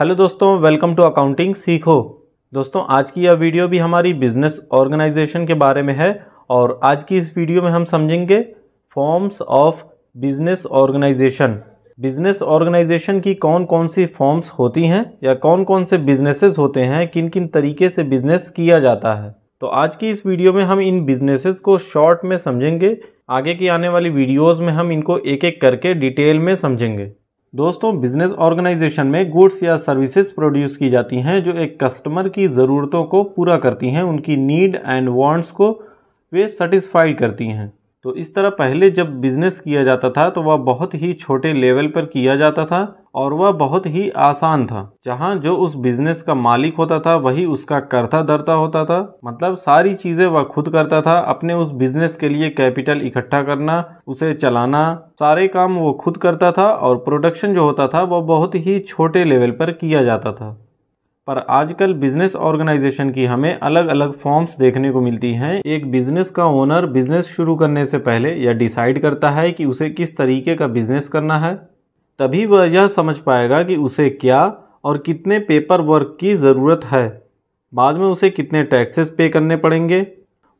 hello दोस्तों welcome to accounting सीखो दोस्तों आज की यह वीडियो भी हमारी बिजनेस ऑर्गेनाइजेशन के बारे में है और आज की इस वीडियो में हम समझेंगे forms of business organization business organization की कौन कौन सी फॉर्म्स होती हैं या कौन कौन से बिजनेसेस होते हैं किन किन तरीके से बिजनेस किया जाता है तो आज की इस वीडियो में हम इन बिजनेसेस को शॉर्ट में समझेंगे आगे की आने वाली वीडियोस में हम इनको एक एक करके डिटेल में समझेंगे दोस्तों बिजनेस ऑर्गेनाइजेशन में गुड्स या सर्विसेज प्रोड्यूस की जाती हैं जो एक कस्टमर की ज़रूरतों को पूरा करती हैं उनकी नीड एंड वांट्स को वे सेटिस्फाई करती हैं तो इस तरह पहले जब बिज़नेस किया जाता था तो वह बहुत ही छोटे लेवल पर किया जाता था और वह बहुत ही आसान था जहाँ जो उस बिजनेस का मालिक होता था वही उसका करता धरता होता था मतलब सारी चीज़ें वह खुद करता था अपने उस बिजनेस के लिए कैपिटल इकट्ठा करना उसे चलाना सारे काम वो खुद करता था और प्रोडक्शन जो होता था वह बहुत ही छोटे लेवल पर किया जाता था पर आजकल बिजनेस ऑर्गेनाइजेशन की हमें अलग अलग फॉर्म्स देखने को मिलती हैं एक बिजनेस का ओनर बिजनेस शुरू करने से पहले यह डिसाइड करता है कि उसे किस तरीके का बिजनेस करना है तभी वह यह समझ पाएगा कि उसे क्या और कितने पेपर वर्क की ज़रूरत है बाद में उसे कितने टैक्सेस पे करने पड़ेंगे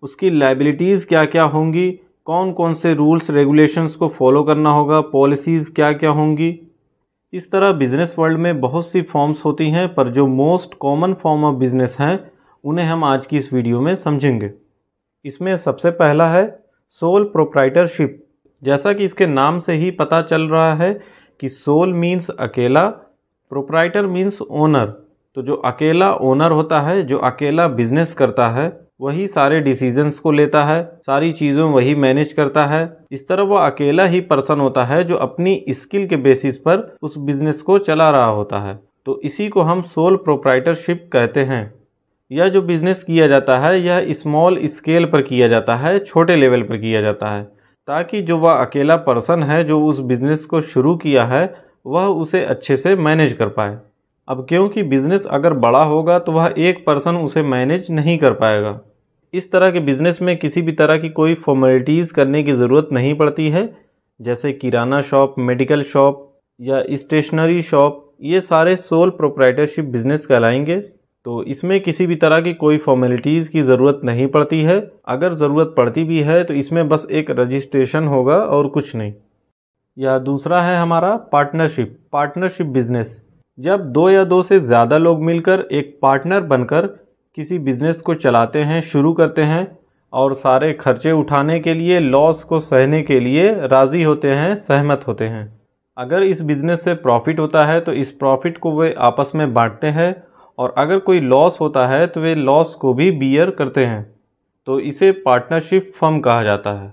उसकी लाइबिलिटीज़ क्या क्या होंगी कौन कौन से रूल्स रेगुलेशंस को फॉलो करना होगा पॉलिसीज़ क्या क्या होंगी इस तरह बिज़नेस वर्ल्ड में बहुत सी फॉर्म्स होती हैं पर जो most common form of business हैं उन्हें हम आज की इस वीडियो में समझेंगे इसमें सबसे पहला है सोल प्रोप्राइटरशिप जैसा कि इसके नाम से ही पता चल रहा है कि सोल मीन्स अकेला प्रोपराइटर मीन्स ओनर तो जो अकेला ओनर होता है जो अकेला बिजनेस करता है वही सारे डिसीजंस को लेता है सारी चीज़ों वही मैनेज करता है इस तरह वह अकेला ही पर्सन होता है जो अपनी स्किल के बेसिस पर उस बिजनेस को चला रहा होता है तो इसी को हम सोल प्रोप्राइटरशिप कहते हैं यह जो बिज़नेस किया जाता है यह स्मॉल स्केल पर किया जाता है छोटे लेवल पर किया जाता है ताकि जो वह अकेला पर्सन है जो उस बिज़नेस को शुरू किया है वह उसे अच्छे से मैनेज कर पाए अब क्योंकि बिज़नेस अगर बड़ा होगा तो वह एक पर्सन उसे मैनेज नहीं कर पाएगा इस तरह के बिज़नेस में किसी भी तरह की कोई फॉर्मेलिटीज़ करने की ज़रूरत नहीं पड़ती है जैसे किराना शॉप मेडिकल शॉप या स्टेशनरी शॉप ये सारे सोल प्रोप्राइटरशिप बिज़नेस कहलाएंगे तो इसमें किसी भी तरह की कोई फॉर्मेलिटीज़ की ज़रूरत नहीं पड़ती है अगर ज़रूरत पड़ती भी है तो इसमें बस एक रजिस्ट्रेशन होगा और कुछ नहीं या दूसरा है हमारा पार्टनरशिप पार्टनरशिप बिजनेस जब दो या दो से ज़्यादा लोग मिलकर एक पार्टनर बनकर किसी बिज़नेस को चलाते हैं शुरू करते हैं और सारे खर्चे उठाने के लिए लॉस को सहने के लिए राज़ी होते हैं सहमत होते हैं अगर इस बिज़नेस से प्रॉफिट होता है तो इस प्रॉफिट को वे आपस में बांटते हैं और अगर कोई लॉस होता है तो वे लॉस को भी बियर करते हैं तो इसे पार्टनरशिप फर्म कहा जाता है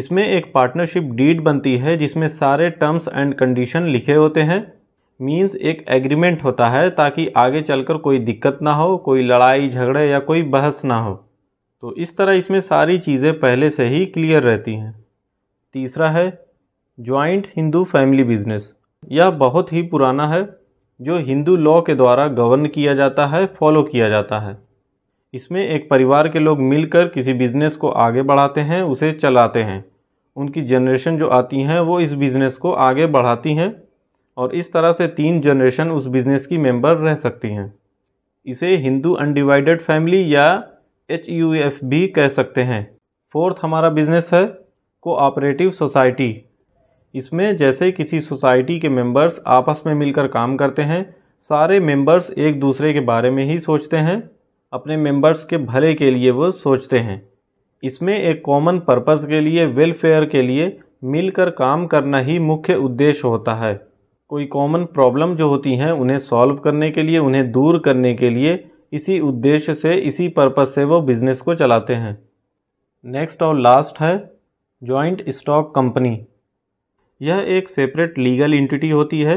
इसमें एक पार्टनरशिप डीड बनती है जिसमें सारे टर्म्स एंड कंडीशन लिखे होते हैं मींस एक एग्रीमेंट होता है ताकि आगे चलकर कोई दिक्कत ना हो कोई लड़ाई झगड़े या कोई बहस ना हो तो इस तरह इसमें सारी चीज़ें पहले से ही क्लियर रहती हैं तीसरा है ज्वाइंट हिंदू फैमिली बिजनेस यह बहुत ही पुराना है जो हिंदू लॉ के द्वारा गवर्न किया जाता है फॉलो किया जाता है इसमें एक परिवार के लोग मिलकर किसी बिज़नेस को आगे बढ़ाते हैं उसे चलाते हैं उनकी जनरेशन जो आती हैं वो इस बिज़नेस को आगे बढ़ाती हैं और इस तरह से तीन जनरेशन उस बिज़नेस की मेंबर रह सकती हैं इसे हिंदू अनडिवाइडेड फैमिली या एच यू एफ भी कह सकते हैं फोर्थ हमारा बिज़नेस है कोऑपरेटिव सोसाइटी इसमें जैसे किसी सोसाइटी के मेंबर्स आपस में मिलकर काम करते हैं सारे मेंबर्स एक दूसरे के बारे में ही सोचते हैं अपने मेंबर्स के भले के लिए वो सोचते हैं इसमें एक कॉमन पर्पस के लिए वेलफेयर के लिए मिलकर काम करना ही मुख्य उद्देश्य होता है कोई कॉमन प्रॉब्लम जो होती हैं उन्हें सॉल्व करने के लिए उन्हें दूर करने के लिए इसी उद्देश्य से इसी पर्पस से वो बिज़नेस को चलाते हैं नेक्स्ट और लास्ट है जॉइंट स्टॉक कंपनी यह एक सेपरेट लीगल इंटिटी होती है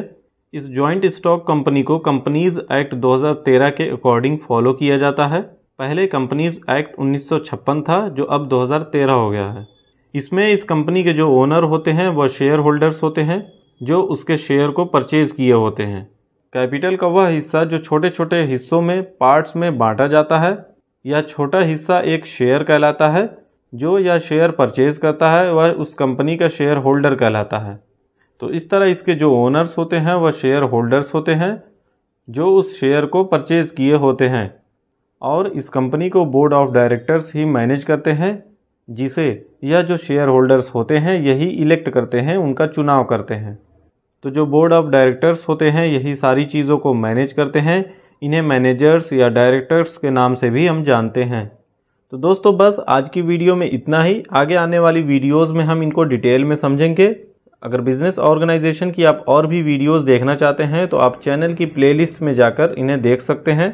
इस जॉइंट स्टॉक कंपनी को कंपनीज एक्ट 2013 के अकॉर्डिंग फॉलो किया जाता है पहले कंपनीज एक्ट 1956 था जो अब 2013 हो गया है इसमें इस कंपनी के जो ओनर होते हैं वह शेयर होल्डर्स होते हैं जो उसके शेयर को परचेज किए होते हैं कैपिटल का वह हिस्सा जो छोटे छोटे हिस्सों में पार्ट्स में बांटा जाता है यह छोटा हिस्सा एक शेयर कहलाता है जो यह शेयर परचेज करता है वह उस कंपनी का शेयर होल्डर कहलाता है तो इस तरह इसके जो ओनर्स होते हैं वह शेयर होल्डर्स होते हैं जो उस शेयर को परचेज़ किए होते हैं और इस कंपनी को बोर्ड ऑफ डायरेक्टर्स ही मैनेज करते हैं जिसे यह जो शेयर होल्डर्स होते हैं यही इलेक्ट करते हैं उनका चुनाव करते हैं तो जो बोर्ड ऑफ डायरेक्टर्स होते हैं यही सारी चीज़ों को मैनेज करते हैं इन्हें मैनेजर्स या डायरेक्टर्स के नाम से भी हम जानते हैं तो दोस्तों बस आज की वीडियो में इतना ही आगे आने वाली वीडियोज़ में हम इनको डिटेल में समझेंगे अगर बिज़नेस ऑर्गेनाइजेशन की आप और भी वीडियोस देखना चाहते हैं तो आप चैनल की प्लेलिस्ट में जाकर इन्हें देख सकते हैं